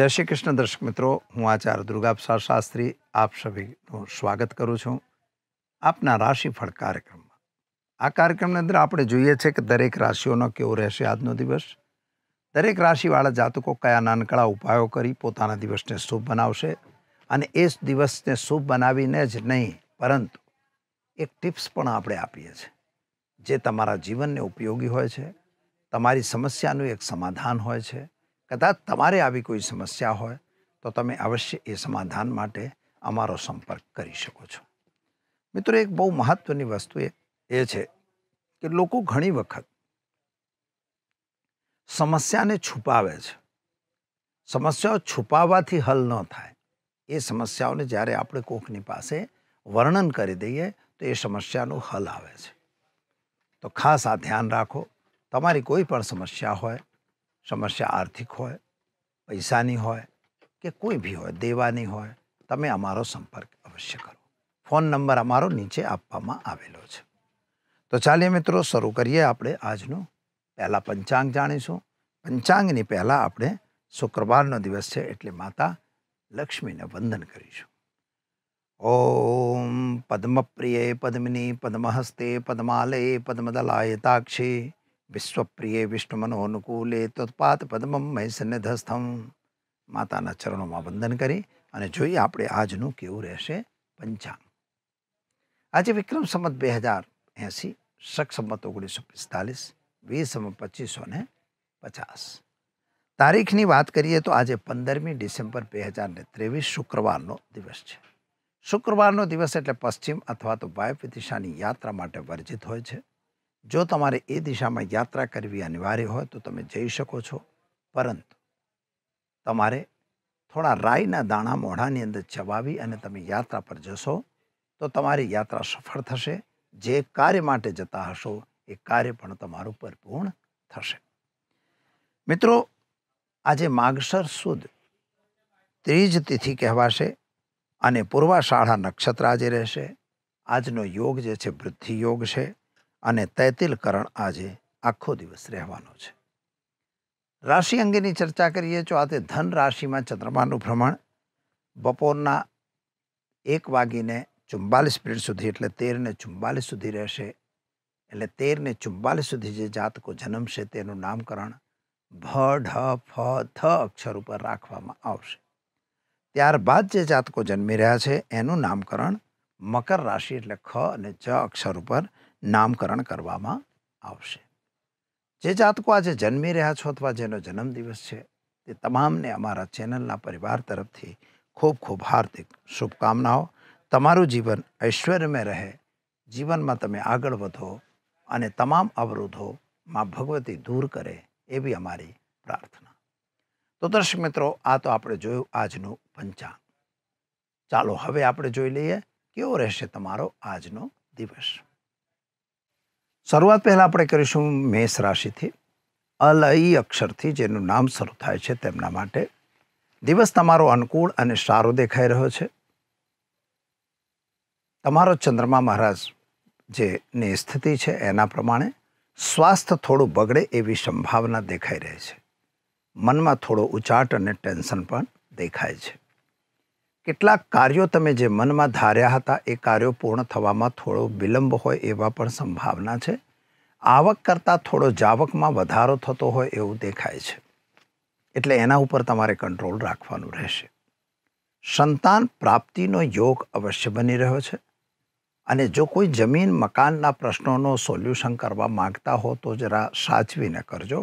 दर्शक कृष्ण दर्शक मित्रों હું આચાર દુર્ગાપસાર શાસ્ત્રી આપ સૌને સ્વાગત કરું છું આપના રાશિ ફળ કાર્યક્રમમાં આ કાર્યક્રમને અંદર આપણે જોઈએ છે કે દરેક રાશિઓનો કેવો રહેશે આજનો દિવસ દરેક રાશિવાળા જાતકો કયા নানકળા ઉપાયો કરી પોતાના દિવસને શુભ બનાવશે અને એસ દિવસને શુભ બનાવીને જ નહીં પરંતુ એક ટિપ્સ પણ આપણે આપીએ છે જે તમારા જીવનને ઉપયોગી હોય છે તમારી સમસ્યાનો એક સમાધાન હોય છે કદાચ તમારે આ બી કોઈ સમસ્યા હોય તો તમે અવશ્ય એ સમાધાન માટે અમારો સંપર્ક કરી શકો છો મિત્રો એક બહુ મહત્વની વસ્તુ એ છે કે લોકો ઘણી વખત સમસ્યાને છુપાવે છે સમસ્યા છુપાવવાથી حل ન થાય એ સમસ્યાઓને જ્યારે આપણે કોકની પાસે વર્ણન કરી દઈએ તો એ સમસ્યાનો حل આવે છે તો ખાસ આ ધ્યાન રાખો તમારી કોઈ પણ સમસ્યા હોય समस्या आर्थिक होय पैसा नी होय के कोई भी होय देवा नी होय तमे અમારો સંપર્ક અવશ્ય કરો ફોન નંબર અમારો નીચે આપવામાં આવેલો છે તો ચાલીએ મિત્રો શરૂ કરીએ આપણે આજનો पहिला પંચાંગ જાણીશું પંચાંગ ની પહેલા આપણે શુક્રવાર નો દિવસ છે એટલે માતા લક્ષ્મીને વંદન કરીશું ॐ पद्मप्रिये पद्मिनी पद्महस्ते पद्ममाले पद्मदलाय ताक्षी વિશ્વપ્રિય વિષ્ણુ મનોનુકૂલે તત્પાત પદ્મમ મહી સન્નિધસ્થમ માતાના ચરણોમાં વંદન કરી અને જોઈએ આપણે આજનું કેવું રહેશે પંચાંગ આજે વિક્રમ સંમત બે હજાર એંસી શક સંમત ઓગણીસો પિસ્તાલીસ વીસ સંમત પચીસો ને પચાસ તારીખની વાત કરીએ તો આજે પંદરમી ડિસેમ્બર બે હજાર ને ત્રેવીસ શુક્રવારનો દિવસ છે શુક્રવારનો દિવસ એટલે પશ્ચિમ અથવા તો વાયવ્ય દિશાની યાત્રા માટે વર્જિત હોય છે જો તમારે એ દિશામાં યાત્રા કરવી અનિવાર્ય હોય તો તમે જઈ શકો છો પરંતુ તમારે થોડા રાઈના દાણા મોઢાની અંદર ચબાવી અને તમે યાત્રા પર જશો તો તમારી યાત્રા સફળ થશે જે કાર્ય માટે જતા હશો એ કાર્ય પણ તમારું પરિપૂર્ણ થશે મિત્રો આજે માગસર સુદ ત્રીજ તિથિ કહેવાશે અને પૂર્વાષાઢા નક્ષત્ર આજે રહેશે આજનો યોગ જે છે વૃદ્ધિ યોગ છે અને તૈતિલકરણ આજે આખો દિવસ રહેવાનું છે રાશિ અંગની ચર્ચા કરીએ તો આતે ધન રાશિમાં ચત્રમાનનું भ्रमण બપોરના 1 વાગીને 44 મિનિટ સુધી એટલે 13:44 સુધી રહેશે એટલે 13:44 સુધી જે જાતકો જન્મ છે તેનું નામકરણ ભ ઢ ફ થ અક્ષર ઉપર રાખવામાં આવશે ત્યાર બાદ જે જાતકો જન્મી રહ્યા છે એનું નામકરણ મકર રાશિ એટલે ખ અને જ અક્ષર ઉપર નામકરણ કરવામાં આવશે જે જાતકો આજે જન્મે રહ્યા છો અથવા જેનો જન્મદિવસ છે તે તમામને અમારા ચેનલના પરિવાર તરફથી ખૂબ ખૂબ હાર્દિક શુભકામનાઓ તમારું જીવન આishwarya મે રહે જીવનમાં તમે આગળ વધો અને તમામ અવરોધો માં ભગવતી દૂર કરે એ ਵੀ અમારી પ્રાર્થના તો દર્શ મિત્રો આ તો આપણે જોયું આજનો પંચા ચાલો હવે આપણે જોઈ લઈએ કેવો રહેશે તમારો આજનો દિવસ શરૂઆત પહેલા આપણે કરીશું મેષ રાશિ થી અ લઈ અક્ષર થી જેનું નામ શરૂ થાય છે તેમના માટે દિવસ તમારો અનુકૂળ અને સારું દેખાઈ રહ્યો છે તમારો ચંદ્રમા મહારાજ જે ની સ્થિતિ છે એના પ્રમાણે સ્વાસ્થ્ય થોડું બગડે એવી સંભાવના દેખાઈ રહી છે મનમાં થોડો ઉચાટ અને ટેન્શન પણ દેખાઈ છે કેટલાક કાર્યો તમે જે મનમાં ધાર્યા હતા એ કાર્યો પૂર્ણ થવામાં થોડો વિલંબ હોય એવા પણ સંભાવના છે આવક કરતાં થોડો જાવકમાં વધારો થતો હોય એવું દેખાય છે એટલે એના ઉપર તમારે કંટ્રોલ રાખવાનું રહેશે સંતાન પ્રાપ્તિનો યોગ અવશ્ય બની રહ્યો છે અને જો કોઈ જમીન મકાનના પ્રશ્નોનો સોલ્યુશન કરવા માગતા હો તો જરા સાચવીને કરજો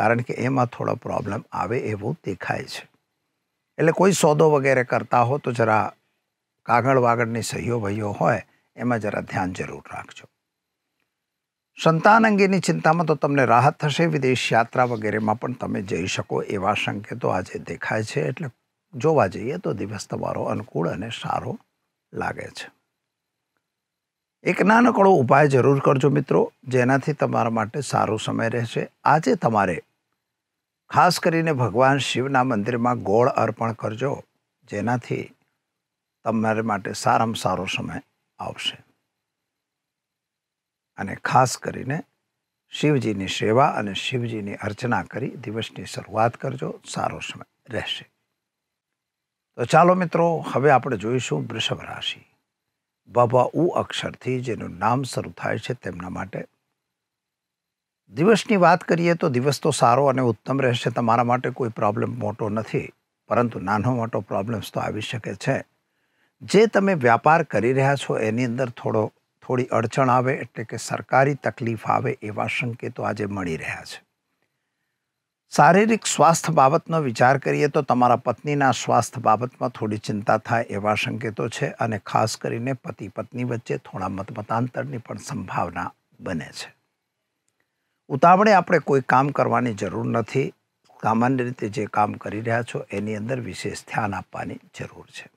કારણ કે એમાં થોડો પ્રોબ્લેમ આવે એવું દેખાય છે એટલે કોઈ સોદો વગેરે કરતા હો તો જરા કાગળ વાગડની સહીઓ ભઈઓ હોય એમાં જરા ધ્યાન જરૂર રાખજો સંતાન અંગેની ચિંતામાં તો તમને રાહત થશે વિદેશ યાત્રા વગેરેમાં પણ તમે જઈ શકો એવા સંકેતો આજે દેખાય છે એટલે જોવા જોઈએ તો દિવસ તમારો અનુકૂળ અને સારો લાગે છે એક નાનકડો ઉપાય જરૂર કરજો મિત્રો જેનાથી તમારા માટે સારું સમય રહે છે આજે તમારે ખાસ કરીને ભગવાન શિવના મંદિરમાં ગોળ અર્પણ કરજો જેનાથી તમારે માટે સારામાં સારો સમય આવશે અને ખાસ કરીને શિવજીની સેવા અને શિવજીની અર્ચના કરી દિવસની શરૂઆત કરજો સારો સમય રહેશે તો ચાલો મિત્રો હવે આપણે જોઈશું વૃષભ રાશિ બબા ઉ અક્ષરથી જેનું નામ શરૂ થાય છે તેમના માટે દિવસની વાત કરીએ તો દિવસ તો સારો અને ઉત્તમ રહેશે તમારા માટે કોઈ પ્રોબ્લેમ મોટો નથી પરંતુ નાનો મોટો પ્રોબ્લેમ્સ તો આવશ્યક છે જે તમે વેપાર કરી રહ્યા છો એની અંદર થોડો થોડી અડચણ આવે એટલે કે સરકારી તકલીફ આવે એવા સંકેતો આજે મળી રહ્યા છે શારીરિક સ્વાસ્થ્ય બાબતનો વિચાર કરીએ તો તમારા પત્નીના સ્વાસ્થ્ય બાબતમાં થોડી ચિંતા થાય એવા સંકેતો છે અને ખાસ કરીને પતિ પત્ની વચ્ચે થોડા મતભેદ અંતરની પણ સંભાવના બને છે ઉતાવળે આપણે કોઈ કામ કરવાની જરૂર નથી સામાન્ય રીતે જે કામ કરી રહ્યા છો એની અંદર વિશેષ ધ્યાન આપવાની જરૂર છે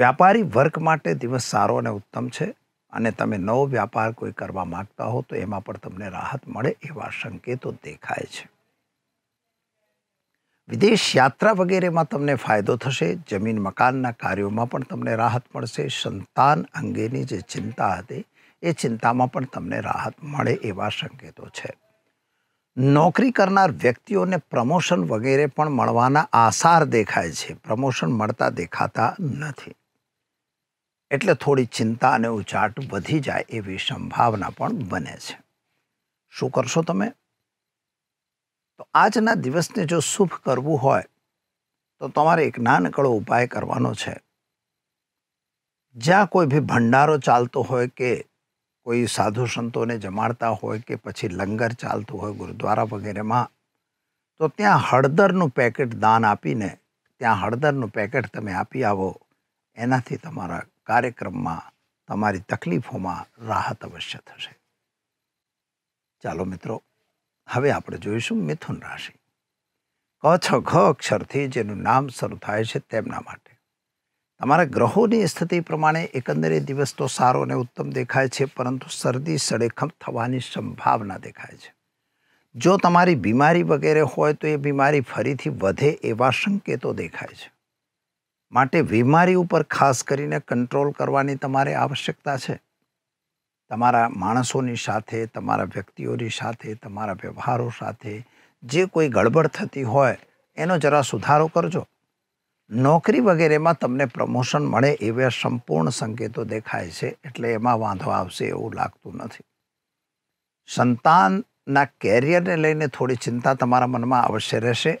વેપારી વર્ક માટે દિવસ સારો અને ઉત્તમ છે અને તમને નવો વેપાર કોઈ કરવા માંગતા હો તો એમાં પર તમને રાહત મળે એવા સંકેતો દેખાય છે વિદેશ યાત્રા વગેરેમાં તમને ફાયદો થશે જમીન મકાનના કાર્યોમાં પણ તમને રાહત મળશે સંતાન અંગેની જે ચિંતા હતી એ ચિંતામાં પણ તમને રાહત મળે એવા સંકેતો છે નોકરી કરનાર વ્યક્તિઓને પ્રમોશન વગેરે પણ મળવા ના આશાર દેખાય છે પ્રમોશન મળતા દેખાતા નથી એટલે થોડી ચિંતા અને ઉચાટ વધી જાય એવી સંભાવના પણ બને છે શું કરશો તમે તો આજના દિવસને જો સુખ કરવું હોય તો તમારે એક નાનકળો ઉપાય કરવાનો છે જ્યાં કોઈ ભંડારો ચાલતો હોય કે કોઈ સાધુ સંતોને જમાડતા હોય કે પછી લંગર ચાલતું હોય ગુરુદ્વારા વગેરેમાં તો ત્યાં હળદરનું પેકેટ દાન આપીને ત્યાં હળદરનું પેકેટ તમે આપી આવો એનાથી તમારા કાર્યક્રમમાં તમારી તકલીફોમાં રાહત અવશ્ય થશે ચાલો મિત્રો હવે આપણે જોઈશું મિથુન રાશિ ક છ ઘ અક્ષરથી જેનું નામ શરૂ થાય છે તેમના માટે અમારા ગ્રહોની સ્થિતિ પ્રમાણે એકંદરે દિવસ તો સારો અને ઉત્તમ દેખાય છે પરંતુ શરદી સડેખમ થવાની સંભાવના દેખાય છે જો તમારી બીમારી વગેરે હોય તો એ બીમારી ફરીથી વધે એવા સંકેતો દેખાય છે માટે બીમારી ઉપર ખાસ કરીને કંટ્રોલ કરવાની તમારે આવશ્યકતા છે તમારા માણસોની સાથે તમારા વ્યક્તિઓની સાથે તમારા વ્યવહારો સાથે જે કોઈ ગડબડ થતી હોય એનો જરા સુધારો કરજો નોકરી વગેરેમાં તમને પ્રમોશન મળે એવા સંપૂર્ણ સંકેતો દેખાય છે એટલે એમાં વાંધો આવશે એવું લાગતું નથી સંતાન ના કેરિયર ને લઈને થોડી ચિંતા તમારા મનમાં આવશે રહેશે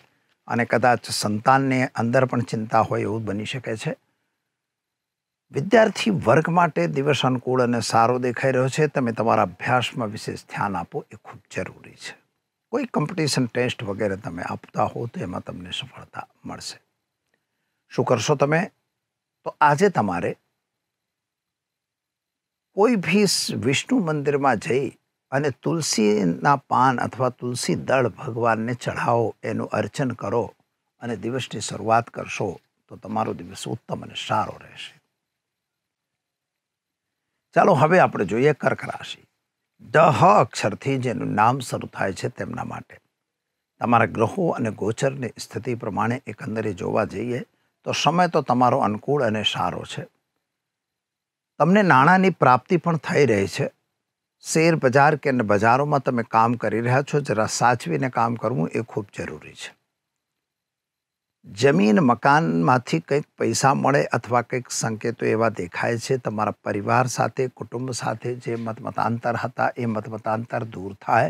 અને કદાચ સંતાન ને અંદર પણ ચિંતા હોય એવું બની શકે છે વિદ્યાર્થી વર્ગ માટે દિવસ અનુકૂળ અને સારો દેખાઈ રહ્યો છે તમે તમારા અભ્યાસમાં વિશેષ ધ્યાન આપવું ખૂબ જરૂરી છે કોઈ કોમ્પિટિશન ટેસ્ટ વગેરે તમે આપતા હો તો એમાં તમને સફળતા મળશે શું કરશો તમે તો આજે તમારે કોઈ ભી વિષ્ણુ મંદિરમાં જઈ અને તુલસીના પાન અથવા તુલસી દળ ભગવાનને ચઢાવો એનું અર્ચન કરો અને દિવસની શરૂઆત કરશો તો તમારો દિવસ ઉત્તમ અને સારો રહેશે ચાલો હવે આપણે જોઈએ કર્ક રાશિ ડહ અક્ષરથી જેનું નામ શરૂ થાય છે તેમના માટે તમારા ગ્રહો અને ગોચરની સ્થિતિ પ્રમાણે એકંદરે જોવા જઈએ તસ સમય તો તમારો અનુકૂળ અને સારો છે તમને નાણાની પ્રાપ્તિ પણ થઈ રહી છે શેર બજાર કેન બજારોમાં તમે કામ કરી રહ્યા છો જરા સાચીને કામ કરવું એ ખૂબ જરૂરી છે જમીન મકાનમાંથી કઈક પૈસા મળે अथवा કઈક સંકેતો એવા દેખાય છે તમારું પરિવાર સાથે કુટુંબ સાથે જે મતભેદંતર હતા એ મતભેદંતર દૂર થાય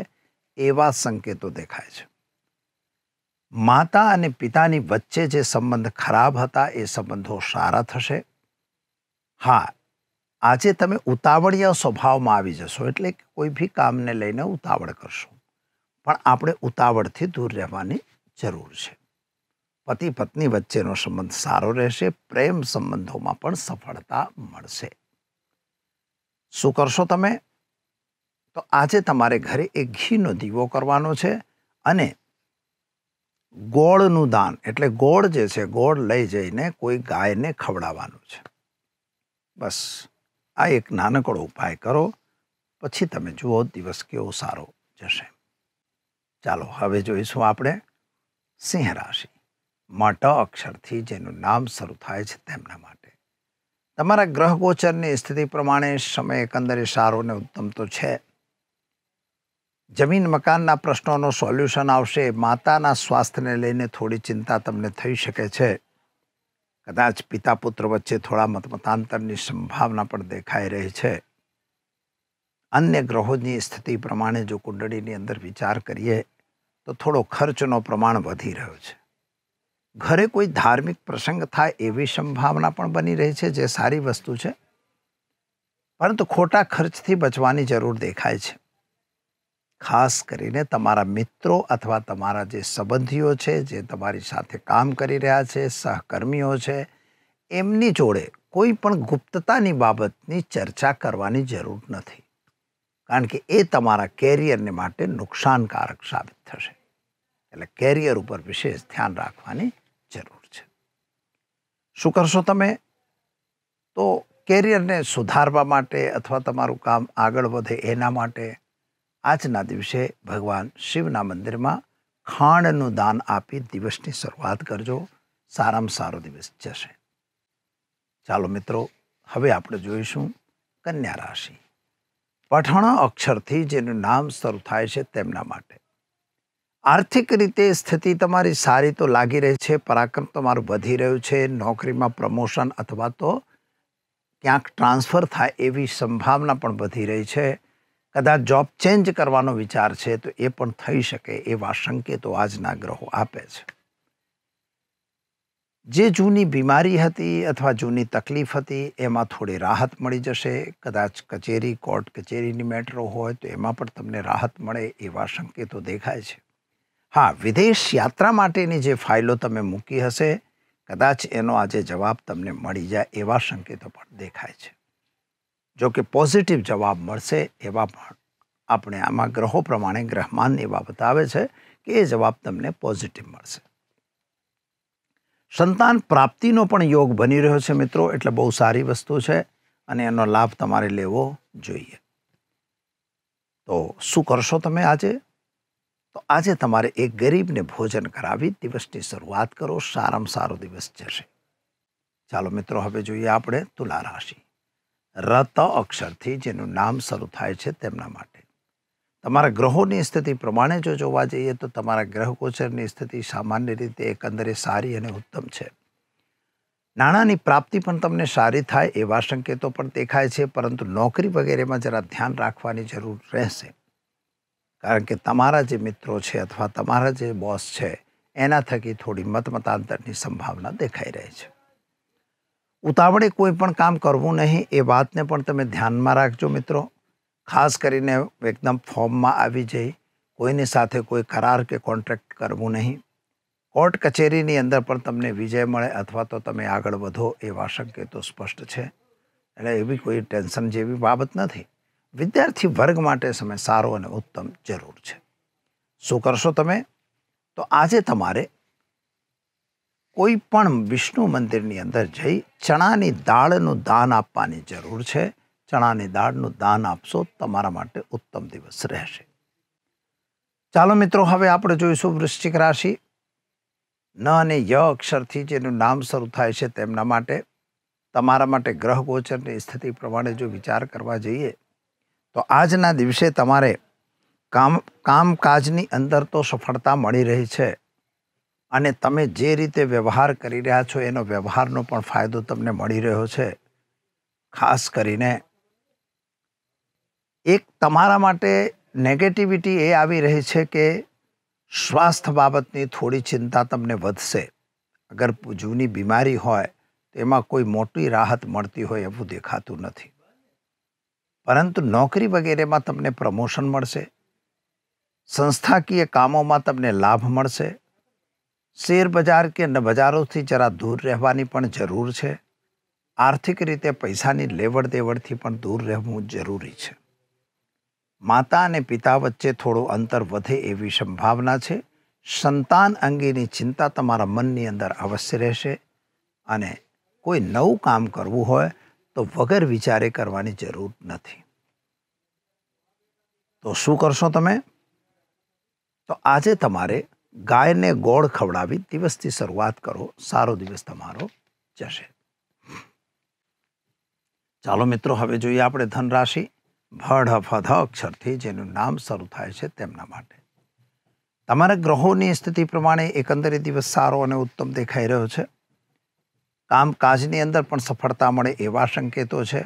એવા સંકેતો દેખાય છે માતા અને પિતાની વચ્ચે જે સંબંધ ખરાબ હતા એ સંબંધો સારા થશે હા આજે તમે ઉતાવળિયા સ્વભાવમાં આવી જશો એટલે કોઈ બી કામને લઈને ઉતાવળ કરશો પણ આપણે ઉતાવળથી દૂર રહેવાની જરૂર છે પતિ પત્ની વચ્ચેનો સંબંધ સારો રહેશે પ્રેમ સંબંધોમાં પણ સફળતા મળશે શું કરશો તમે તો આજે તમારે ઘરે એક ઘીનો દીવો કરવાનો છે અને ગોળ નુંદાન એટલે ગોળ જે છે ગોળ લઈ જઈને કોઈ ગાયને ખવડાવવાનું છે બસ આ એક નાનકડો ઉપાય કરો પછી તમે જુઓ દિવસ કેવો સારો જશે ચાલો હવે જોઈશું આપણે સિંહ રાશિ મટો અક્ષર થી જેનું નામ શરૂ થાય છે તેના માટે તમારા ગ્રહ ગોચર ની સ્થિતિ પ્રમાણે સમય કંદરે સારો ને ઉત્તમ તો છે જમીન મકાનના પ્રશ્નોનો સોલ્યુશન આવશે માતાના સ્વાસ્થ્યને લઈને થોડી ચિંતા તમને થઈ શકે છે કદાચ પિતા પુત્ર વચ્ચે થોડા મતમતાંતરની સંભાવના પણ દેખાઈ રહી છે અન્ય ગ્રહોની સ્થિતિ પ્રમાણે જો કુંડળીની અંદર વિચાર કરીએ તો થોડો ખર્ચનો પ્રમાણ વધી રહ્યો છે ઘરે કોઈ ધાર્મિક પ્રસંગ થાય એવી સંભાવના પણ બની રહી છે જે સારી વસ્તુ છે પરંતુ ખોટા ખર્ચથી બચવાની જરૂર દેખાય છે ખાસ કરીને તમારા મિત્રો અથવા તમારા જે સંબંધીઓ છે જે તમારી સાથે કામ કરી રહ્યા છે સહકર્મીઓ છે એમની જોડે કોઈ પણ ગુપ્તતાની બાબતની ચર્ચા કરવાની જરૂર નથી કારણ કે એ તમારા કેરિયરને માટે નુકસાનકારક સાબિત થશે એટલે કેરિયર ઉપર વિશેષ ધ્યાન રાખવાની જરૂર છે શું કરશો તમે તો કેરિયરને સુધારવા માટે અથવા તમારું કામ આગળ વધે એના માટે આજના દિવસે ભગવાન શિવના મંદિરમાં ખાંડનો દાન આપી દિવસની શરૂઆત કરજો સારામ સારો દિવસ જશે ચાલો મિત્રો હવે આપણે જોઈશું कन्या રાશિ પઠણ અક્ષર થી જેનું નામ શરૂ થાય છે તેના માટે આર્થિક રીતે સ્થિતિ તમારી સારી તો લાગી રહે છે પરાક્રમ તમારું વધી રહ્યું છે નોકરીમાં પ્રમોશન अथवा તો ક્યાંક ટ્રાન્સફર થાય એવી સંભાવના પણ વધી રહી છે કદાચ જોબ ચેન્જ કરવાનો વિચાર છે તો એ પણ થઈ શકે એવા સંકેતો આજ ના ગ્રહો આપે છે જે જૂની બીમારી હતી અથવા જૂની તકલીફ હતી એમાં થોડી રાહત મળી જશે કદાચ કચેરી કોર્ટ કચેરીની મેટરો હોય તો એમાં પણ તમને રાહત મળે એવા સંકેતો દેખાય છે હા વિદેશ યાત્રા માટેની જે ફાઈલો તમે મૂકી હશે કદાચ એનો આજે જવાબ તમને મળી જાય એવા સંકેતો પણ દેખાય છે જો કે પોઝિટિવ જવાબ મળશે એવા આપણે આમાં ગ્રહો પ્રમાણે ગ્રહમાન દેવા બતાવે છે કે જવાબ તમને પોઝિટિવ મળશે સંતાન પ્રાપ્તિનો પણ યોગ બની રહ્યો છે મિત્રો એટલે બહુ સારી વસ્તુ છે અને એનો લાભ તમારે લેવો જોઈએ તો શું કરશો તમે આજે તો આજે તમારે એક ગરીબને ભોજન કરાવી દિવસની શરૂઆત કરો સારમ સારો દિવસ જશે ચાલો મિત્રો હવે જોઈએ આપણે તુલા રાશિ रता अक्षर से जिनो नाम शुरू થાય છે તેમના માટે તમારા ગ્રહોની સ્થિતિ પ્રમાણે જો જોવા જોઈએ તો તમારા ગ્રહ કોચરની સ્થિતિ સામાન્ય રીતે એકંદરે સારી અને ઉત્તમ છે નાણાની પ્રાપ્તિ પણ તમને સારી થાય એવા સંકેતો પણ દેખાય છે પરંતુ નોકરી વગેરેમાં જરા ધ્યાન રાખવાની જરૂર રહેશે કારણ કે તમારા જે મિત્રો છે अथवा તમારા જે બોસ છે એના થકી થોડી મતભેદની સંભાવના દેખાઈ રહી છે ઉતાવળે કોઈ પણ કામ કરવું નહીં એ વાતને પણ તમે ધ્યાનમાં રાખજો મિત્રો ખાસ કરીને એકદમ ફોર્મમાં આવી જઈ કોઈની સાથે કોઈ કરાર કે કોન્ટ્રાક્ટ કરવું નહીં કોર્ટ કચેરીની અંદર પણ તમને વિજય મળે અથવા તો તમે આગળ વધો એવા સંકેતો સ્પષ્ટ છે એટલે એવી કોઈ ટેન્શન જેવી બાબત નથી વિદ્યાર્થી વર્ગ માટે સમય સારો અને ઉત્તમ જરૂર છે શું કરશો તમે તો આજે તમારે કોઈ પણ વિષ્ણુ મંદિરની અંદર જઈ ચણાની દાળનું દાન આપવાની જરૂર છે ચણાની દાળનું દાન આપશો તમારા માટે ઉત્તમ દિવસ રહેશે ચાલો મિત્રો હવે આપણે જોઈશું વૃશ્ચિક રાશિ ન અને ય અક્ષરથી જેનું નામ શરૂ થાય છે તેમના માટે તમારા માટે ગ્રહ ગોચરની સ્થિતિ પ્રમાણે જો વિચાર કરવા જઈએ તો આજના દિવસે તમારે કામ કામકાજની અંદર તો સફળતા મળી રહી છે અને તમે જે રીતે વ્યવહાર કરી રહ્યા છો એનો વ્યવહારનો પણ ફાયદો તમને મળી રહ્યો છે ખાસ કરીને એક તમારા માટે નેગેટિવિટી એ આવી રહી છે કે સ્વાસ્થ્ય બાબતની થોડી ચિંતા તમને વધશે અગર જૂની બીમારી હોય તેમાં કોઈ મોટી રાહત મળતી હોય એવું દેખાતું નથી પરંતુ નોકરી વગેરેમાં તમને પ્રમોશન મળશે સંસ્થાકીય કામોમાં તમને લાભ મળશે શેર બજાર કે બજારોથી જરા દૂર રહેવાની પણ જરૂર છે આર્થિક રીતે પૈસાની લેવડ દેવડથી પણ દૂર રહેવું જરૂરી છે માતા અને પિતા વચ્ચે થોડું અંતર વધે એવી સંભાવના છે સંતાન અંગેની ચિંતા તમારા મનની અંદર અવશ્ય રહેશે અને કોઈ નવું કામ કરવું હોય તો વગર વિચારે કરવાની જરૂર નથી તો શું કરશો તમે તો આજે તમારે ગાયને ગોળ ખવડાવી દિવસની શરૂઆત કરો સારો દિવસ તમારો જશે ચાલો મિત્રો હવે જોઈએ આપડે ધન રાશિ ભડ ફધ અક્ષર થી જેનું નામ શરૂ થાય છે તેમના માટે તમારા ગ્રહો ની સ્થિતિ પ્રમાણે એકંદરે દિવસ સારો અને ઉત્તમ દેખાઈ રહ્યો છે કામકાજ ની અંદર પણ સફળતા મળે એવા સંકેતો છે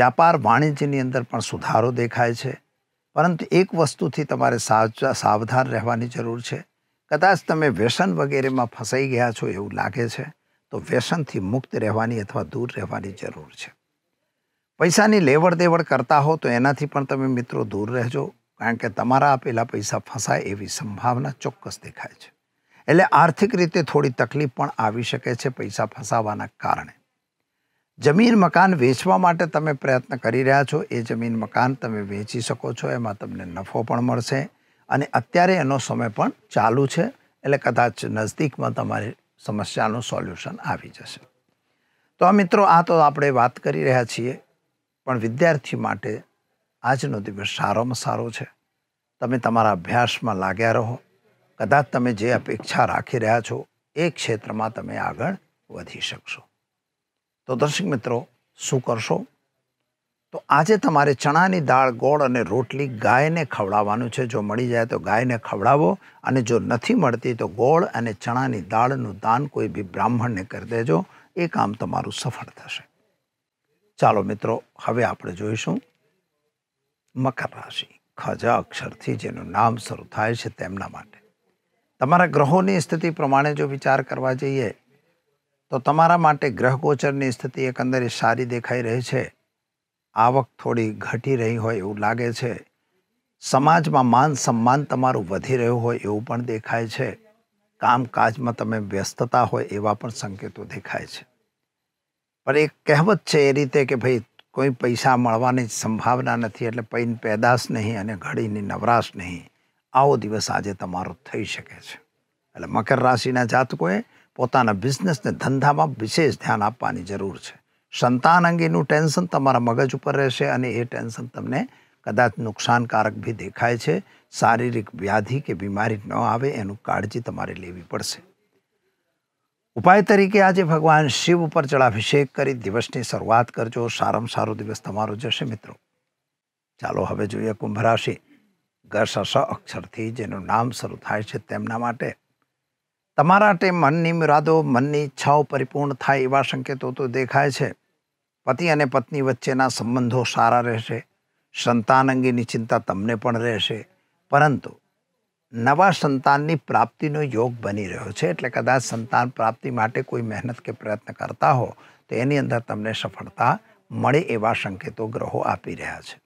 વેપાર વાણિજ્ય ની અંદર પણ સુધારો દેખાય છે પરંતુ એક વસ્તુ થી તમારે સાવ સાવધાન રહેવાની જરૂર છે કદાચ તમે વેશન વગેરેમાં ફસાઈ ગયા છો એવું લાગે છે તો વેશન થી મુક્ત રહેવાની અથવા દૂર રહેવાની જરૂર છે પૈસાની લેવડદેવડ કરતા હો તો એનાથી પણ તમે મિત્રો દૂર રહેજો કારણ કે તમારું આપેલું પૈસા ફસાય એવી સંભાવના ચોક્કસ દેખાય છે એટલે આર્થિક રીતે થોડી તકલીફ પણ આવી શકે છે પૈસા ફસાવાના કારણે જમીન મકાન વેચવા માટે તમે પ્રયત્ન કરી રહ્યા છો એ જમીન મકાન તમે વેચી શકો છો એમાં તમને નફો પણ મળશે અને અત્યારે એનો સમય પણ ચાલુ છે એટલે કદાચ નસ્તીકમાં તમારી સમસ્યાનો સોલ્યુશન આવી જશે તો મિત્રો આ તો આપણે વાત કરી રહ્યા છીએ પણ વિદ્યાર્થી માટે આજનો દિવસ સારોમાં સારો છે તમે તમારા અભ્યાસમાં લાગ્યા રહો કદાચ તમે જે અપેક્ષા રાખી રહ્યા છો એક ક્ષેત્રમાં તમે આગળ વધી શકશો તો દર્શક મિત્રો શું કરશો તો આજે તમારે ચણાની દાળ ગોળ અને રોટલી ગાયને ખવડાવવાનું છે જો મળી જાય તો ગાયને ખવડાવો અને જો નથી મળતી તો ગોળ અને ચણાની દાળનું દાન કોઈ બી બ્રાહ્મણને કરી દેજો એ કામ તમારું સફળ થશે ચાલો મિત્રો હવે આપણે જોઈશું મકર રાશિ ખજા અક્ષરથી જેનું નામ શરૂ થાય છે તેમના માટે તમારા ગ્રહોની સ્થિતિ પ્રમાણે જો વિચાર કરવા જઈએ તો તમારા માટે ગ્રહ ગોચરની સ્થિતિ એકંદરે સારી દેખાઈ રહી છે આવક થોડી ઘટી રહી હોય એવું લાગે છે સમાજમાં માન સન્માન તમારું વધે રહ્યું હોય એવું પણ દેખાય છે કામકાજમાં તમને વ્યસ્તતા હોય એવા પણ સંકેતો દેખાય છે પર એક કહેવત છે એ રીતે કે ભઈ કોઈ પૈસા મળવાની સંભાવના નથી એટલે પૈન પેદાસ નહીં અને ઘડીની નવરાશ નહીં આવો દિવસ આજે તમારો થઈ શકે છે એટલે મકર રાશિના જાતકોએ પોતાના બિઝનેસ ને ધંધામાં વિશેષ ધ્યાન આપવાની જરૂર છે સંતાન અંગેનું ટેન્શન તમારું મગજ ઉપર રહેશે અને એ ટેન્શન તમને કદાચ નુકસાનકારક ભી દેખાય છે શારીરિક व्याધી કે બીમારી ન આવે એનું काळजी તમારે લેવી પડશે ઉપાય તરીકે આજે ભગવાન શિવ પર ચળા અભિષેક કરી દિવસની શરૂઆત કરજો સારમ સારો દિવસ તમારો જશે મિત્રો ચાલો હવે જોઈએ કુંભરાશી ગસસ અક્ષર થી જેનું નામ શરૂ થાય છે તેના માટે તમારા ટાઈમ મનની મrado મનની છ ઓ પરિપૂર્ણ થાય એવા સંકેતો તો દેખાય છે પતિ અને પત્ની વચ્ચેના સંબંધો સારા રહે છે સંતાન અંગે નિचिंता તમને પણ રહે છે પરંતુ નવા સંતાન ની પ્રાપ્તિનો યોગ બની રહ્યો છે એટલે કદાચ સંતાન પ્રાપ્તિ માટે કોઈ મહેનત કે પ્રયત્ન કરતા હો તો એની અંદર તમને સફળતા મળી એવા સંકેતો ગ્રહો આપી રહ્યા છે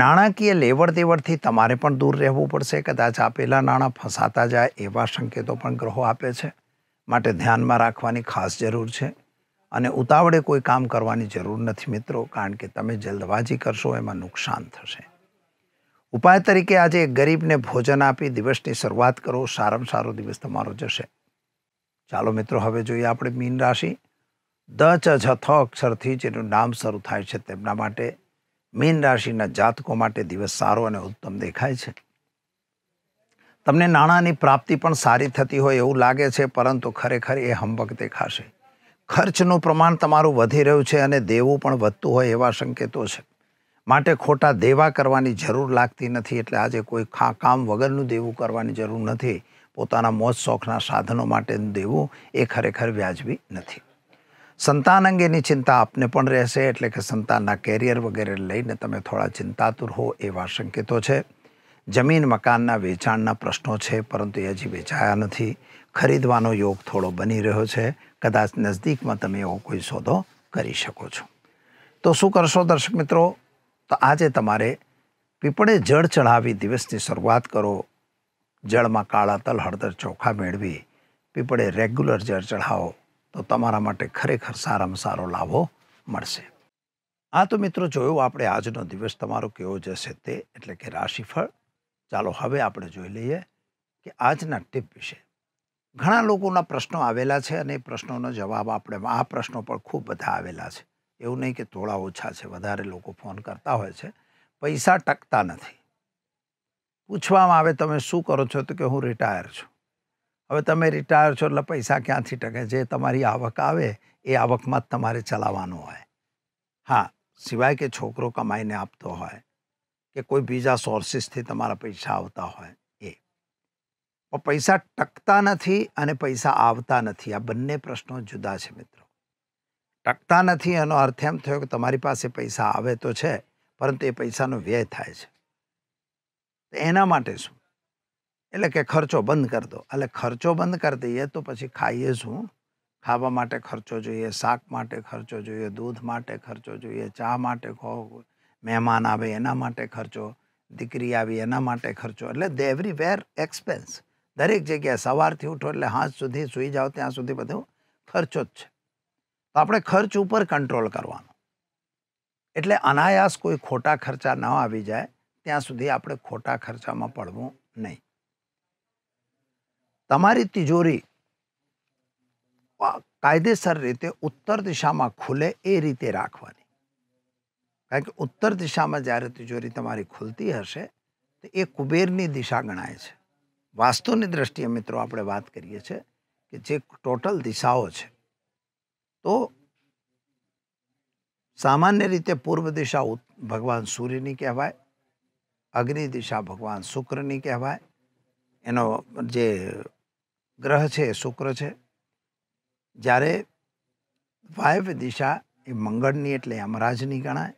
નાણાકીય લેવડ દેવડથી તમારે પણ દૂર રહેવું પડશે કદાચ આપેલા નાણાં ફસાતા જાય એવા સંકેતો પણ ગ્રહો આપે છે માટે ધ્યાનમાં રાખવાની ખાસ જરૂર છે અને ઉતાવળે કોઈ કામ કરવાની જરૂર નથી મિત્રો કારણ કે તમે જલ્દબાજી કરશો એમાં નુકસાન થશે ઉપાય તરીકે આજે એક ગરીબને ભોજન આપી દિવસની શરૂઆત કરો સારામાં સારો દિવસ તમારો જશે ચાલો મિત્રો હવે જોઈએ આપણે મીન રાશિ દ ચ જથ અક્ષરથી જેનું નામ શરૂ થાય છે તેમના માટે મીન રાશિના જાતકો માટે દિવસ સારો અને ઉત્તમ દેખાય છે તમને નાણાંની પ્રાપ્તિ પણ સારી થતી હોય એવું લાગે છે પરંતુ ખરેખર એ હંબક દેખાશે ખર્ચનું પ્રમાણ તમારું વધી રહ્યું છે અને દેવું પણ વધતું હોય એવા સંકેતો છે માટે ખોટા દેવા કરવાની જરૂર લાગતી નથી એટલે આજે કોઈ ખા કામ વગરનું દેવું કરવાની જરૂર નથી પોતાના મોજ શોખના સાધનો માટેનું દેવું એ ખરેખર વ્યાજબી નથી संतान અંગે चिंता आपने पण रेसे એટલે કે સંતાન ના કેરિયર वगैरे લઈને તમે થોડા ચિંતાતુર હો એવા સંકેતો છે જમીન મકાન ના વેચાણ ના પ્રશ્નો છે પરંતુ એજી વેચાણ નથી ખરીદવાનો યોગ થોડો બની રહ્યો છે કદાચ નજીકમાં તમે કોઈ સોદો કરી શકો છો તો શું કરશો દર્શક મિત્રો તો આજે તમારે પીપડે જળ ચડાવી દિવસથી શરૂઆત કરો જળમાં કાळा તળ હળદર ચોખા ભેળવી પીપડે रेगुलर જળ ચડાવો તો તમારા માટે ખરેખર સારામાં સારો લાભો મળશે આ તો મિત્રો જોયું આપણે આજનો દિવસ તમારો કેવો જશે તે એટલે કે રાશિફળ ચાલો હવે આપણે જોઈ લઈએ કે આજના ટીપ વિશે ઘણા લોકોના પ્રશ્નો આવેલા છે અને એ પ્રશ્નોનો જવાબ આપણે આ પ્રશ્નો પણ ખૂબ બધા આવેલા છે એવું નહીં કે થોડા ઓછા છે વધારે લોકો ફોન કરતા હોય છે પૈસા ટકતા નથી પૂછવામાં આવે તમે શું કરો છો તો કે હું રિટાયર છું અબ તમે રિટેર છો એટલે પૈસા ક્યાંથી ટકે જે તમારી આવક આવે એ આવકમાંથી તમારે ચલાવવાનું હોય હા સિવાય કે છોકરો કમાઈને આપતો હોય કે કોઈ બીઝા સોર્સિસ થી તમારું પૈસા આવતા હોય એ પૈસા ટકતા નથી અને પૈસા આવતા નથી આ બંને પ્રશ્નો જુદા છે મિત્રો ટકતા નથી એનો અર્થ એમ થયો કે તમારી પાસે પૈસા આવે તો છે પરંતુ એ પૈસાનો વ્યય થાય છે તો એના માટે એટલે કે ખર્ચા બંધ કર દો એટલે ખર્ચા બંધ કર દઈએ તો પછી ખાઈએ શું ખાવા માટે ખર્જો જોઈએ સાખ માટે ખર્જો જોઈએ દૂધ માટે ખર્જો જોઈએ ચા માટે કો મહેમાન આવે એના માટે ખર્જો દીકરી આવી એના માટે ખર્જો એટલે एवरीव्હેર એક્સપેન્સ દરેક જગ્યાએ સવારથી ઉઠો એટલે હાથ સુધી સૂઈ જાઓ ત્યાં સુધી બધું ખર્ચો જ છે તો આપણે ખર્ચ ઉપર કંટ્રોલ કરવાનો એટલે આનાયાસ કોઈ ખોટા ખર્ચા ન આવી જાય ત્યાં સુધી આપણે ખોટા ખર્ચામાં પડવું નહીં તમારી તિજોરી કાયદેસર રીતે ઉત્તર દિશામાં ખુલે એ રીતે રાખવાની કારણ કે ઉત્તર દિશામાં જારે તિજોરી તમારી ખુલ્તી હશે તો એ કુબેરની દિશા ગણાય છે વાસ્તવની દ્રષ્ટિએ મિત્રો આપણે વાત કરીએ છે કે જે ટોટલ દિશાઓ છે તો સામાન્ય રીતે પૂર્વ દિશા ભગવાન સૂર્યની કહેવાય અગ્નિ દિશા ભગવાન શુક્રની કહેવાય એનો જે గ్రహ체 శుక్ర체 జారే వైవ దిశ ఈ మంగణనీ అంటే అమరాజని కణై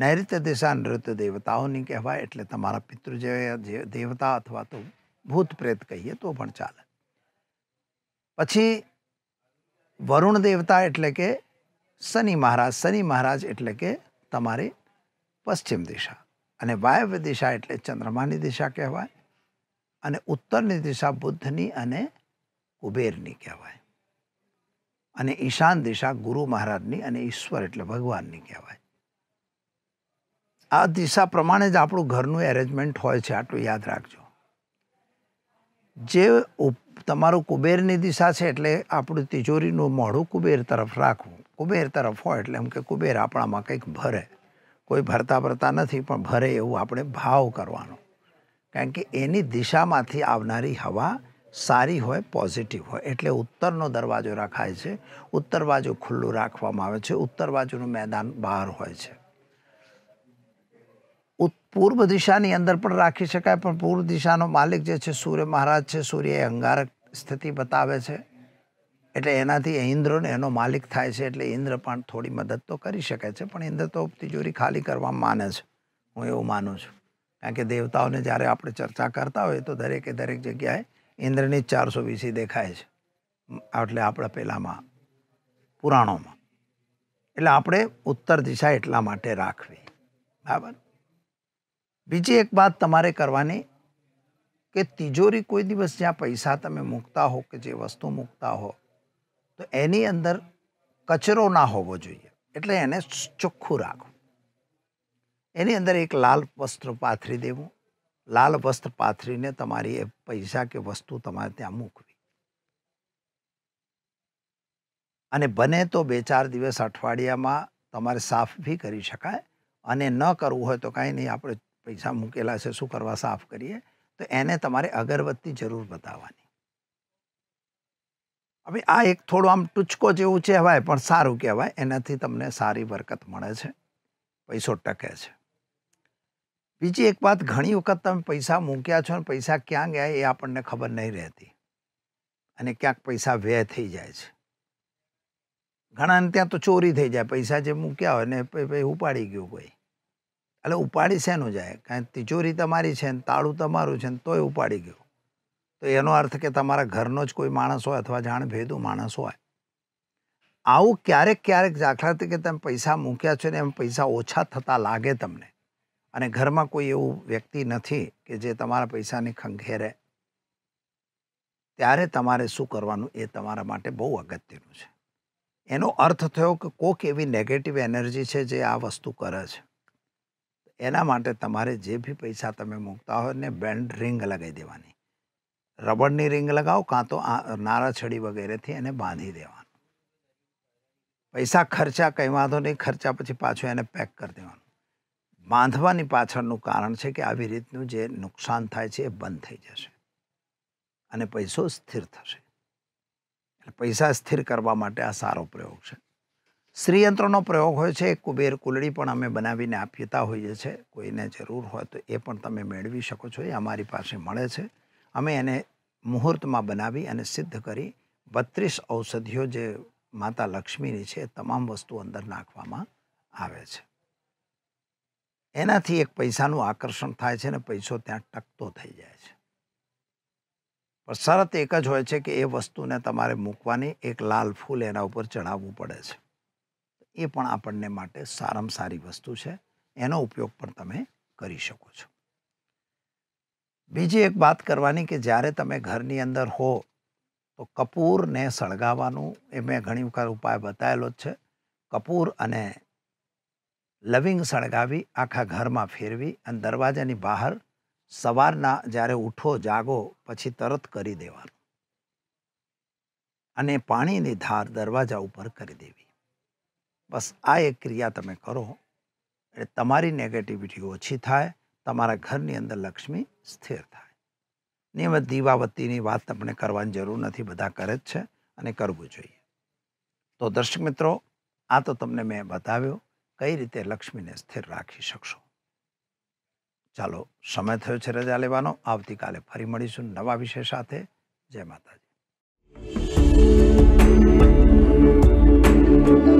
నైృత దిశ అంతృత దేవత అని કહેવાય అంటే తమర పితృజే దేవత अथवा तो भूत प्रेत కహయే తో బంచాల પછી వరుణ దేవత అంటే కే சனி మహారాజ్ சனி మహారాజ్ అంటే కే తమరే పశ్చిమ దిశ అనే వైవ దిశ అంటే చంద్రమాని దిశ కహవ అనే ఉత్తర దిశ బుద్ధని అనే કુબેરની કેવાએ અને ઈશાન દિશા ગુરુ મહારાજની અને ઈશ્વર એટલે ભગવાનની કેવાએ આ દિશા પ્રમાણે જ આપણો ઘરનો એરેન્જમેન્ટ હોય છે આટલું યાદ રાખજો જે તમારો કુબેરની દિશા છે એટલે આપણો તિજોરીનો મોઢું કુબેર તરફ રાખો કુબેર તરફ ફો એટલે એમ કે કુબેર આપણામાં કઈક ભરે કોઈ ભરતા ભરતા નથી પણ ભરે એવું આપણે ભાવ કરવાનો કારણ કે એની દિશામાંથી આવનારી હવા સારી હોય પોઝિટિવ હોય એટલે ઉત્તરનો દરવાજો રાખાય છે ઉત્તર બાજુ ખુલ્લો રાખવામાં આવે છે ઉત્તર બાજુનું મેદાન બહાર હોય છે ઉત્તર પૂર્વ દિશાની અંદર પણ રાખી શકાય પણ પૂર્વ દિશાનો માલિક જે છે સૂર્ય મહારાજ છે સૂર્ય એ અંગારક સ્થિતિ બતાવે છે એટલે એનાથી ઇન્દ્રને એનો માલિક થાય છે એટલે ઇન્દ્ર પણ થોડી મદદ તો કરી શકે છે પણ ઇન્દ્ર તો તિજોરી ખાલી કરવામાં માનસ હું એવું માનુ છું કારણ કે દેવતાઓને જ્યારે આપણે ચર્ચા કરતા હોય તો દરેક દરેક જગ્યાએ इंद्र ने 420 ही देखा है એટલે આપડા પેલામાં પુરાણોમાં એટલે આપણે ઉત્તર દિશા એટલા માટે રાખવી બરાબર બીજી એક વાત તમારે કરવાની કે તિજોરી કોઈ દિવસ જ્યાં પૈસા તમે મુકતા હો કે જે વસ્તુ મુકતા હો તો એની અંદર કચરો ના હોવો જોઈએ એટલે એને ચોખ્ખો રાખો એની અંદર એક લાલ વસ્ત્ર પાથરી દેવું લાલ વસ્ત્ર પાત્રીને તમારી પૈસા કે વસ્તુ તમારે ત્યાં મૂકવી અને બને તો બે ચાર દિવસ અઠવાડીયામાં તમારે સાફ ફી કરી શકાય અને ન કરવું હોય તો કાઈ નઈ આપણે પૈસા મુકેલા છે શું કરવા સાફ કરીએ તો એને તમારે અગરવતની જરૂર બતાવવાની હવે આ એક થોડો આમ ટુચકો જેવું છે ભાઈ પણ સારું કહેવાય એનાથી તમને સારી બરકત મળે છે પૈસો ટકે છે બીજી એક વાત ઘણી વખત તમે પૈસા મૂક્યા છો અને પૈસા ક્યાં ગયા એ આપણને ખબર નહી રહેતી અને ક્યાંક પૈસા વ્યય થઈ જાય છે ઘણા અંતે તો ચોરી થઈ જાય પૈસા જે મૂક્યા અને ભઈ ઉપાડી ગયો ભઈ અલે ઉપાડી શેનો જાય કાં તિજોરી તમારી છે અને તાળું તમારું છે ને તો એ ઉપાડી ગયો તો એનો અર્થ કે તમારા ઘરનો જ કોઈ માણસ હોય अथवा જાણ ભેદુ માણસ હોય આવું ક્યારેક ક્યારેક સાકળ કે તમે પૈસા મૂક્યા છે ને એમ પૈસા ઓછા થતા લાગે તમને અને ઘર માં કોઈ એવું વ્યક્તિ નથી કે જે તમારું પૈસા ની ખંખેરે ત્યારે તમારે શું કરવાનું એ તમારા માટે બહુ અગત્યનું છે એનો અર્થ થયો કે કોક એવી નેગેટિવ એનર્જી છે જે આ વસ્તુ કરે છે એના માટે તમારે જે ભી પૈસા તમે મોકતા હો ને બ્રેડ રિંગ લગાઈ દેવાની રબર ની રિંગ લગાવો કાં તો નારા છડી વગેરે થી એને બાંધી દેવાનું પૈસા ખર્ચા કઈ વાંધો નહીં ખર્ચા પછી પાછો એને પેક કરી દેવાનું બાંધવાની પાછળનું કારણ છે કે આવી રીતે જે નુકસાન થાય છે એ બંધ થઈ જશે અને પૈસો સ્થિર થશે એટલે પૈસા સ્થિર કરવા માટે આ સારો પ્રયોગ છે શ્રી યંત્રનો પ્રયોગ હોય છે કુબેર કુલડી પણ અમે બનાવીને આપિયતા હોય છે કોઈને જરૂર હોય તો એ પણ તમે મેળવી શકો છો એ અમારી પાસે મળે છે અમે એને મહોરતમાં બનાવી અને સિદ્ધ કરી 32 ઔષધ્યો જે માતા લક્ષ્મીની છે તમામ વસ્તુ અંદર નાખવામાં આવે છે એનાથી એક પૈસાનું આકર્ષણ થાય છે અને પૈસો ત્યાં ટકતો થઈ જાય છે પણ શરત એક જ હોય છે કે એ વસ્તુને તમારે મૂકવાની એક લાલ ફૂલ એના ઉપર ચડાવવું પડે છે એ પણ આપણને માટે સારામાં સારી વસ્તુ છે એનો ઉપયોગ પણ તમે કરી શકો છો બીજી એક વાત કરવાની કે જ્યારે તમે ઘરની અંદર હો તો કપૂરને સળગાવવાનું એ મેં ઘણી વખત ઉપાય બતાવેલો જ છે કપૂર અને લવિંગ સળગાવી આખા ઘર માં ફેરવી અને દરવાજા ની બહાર સવાર ના જારે ઉઠો જાગો પછી તરત કરી દેવા અને પાણી ની ધાર દરવાજા ઉપર કરી દેવી બસ આ એક ક્રિયા તમે કરો એટલે તમારી નેગેટિવિટી ઓછી થાય તમારા ઘર ની અંદર લક્ષ્મી સ્થિર થાય નિયમ દીવાવત્તી ની વાત આપણે કરવાની જરૂર નથી બધા કરે જ છે અને કરવું જોઈએ તો દર્શક મિત્રો આ તો તમને મેં બતાવ્યો કઈ રીતે લક્ષ્મીને સ્થિર રાખી શકશો ચાલો સમય થયો છે રજા લેવાનો આવતીકાલે ફરી મળીશું નવા વિષય સાથે જય માતાજી thank you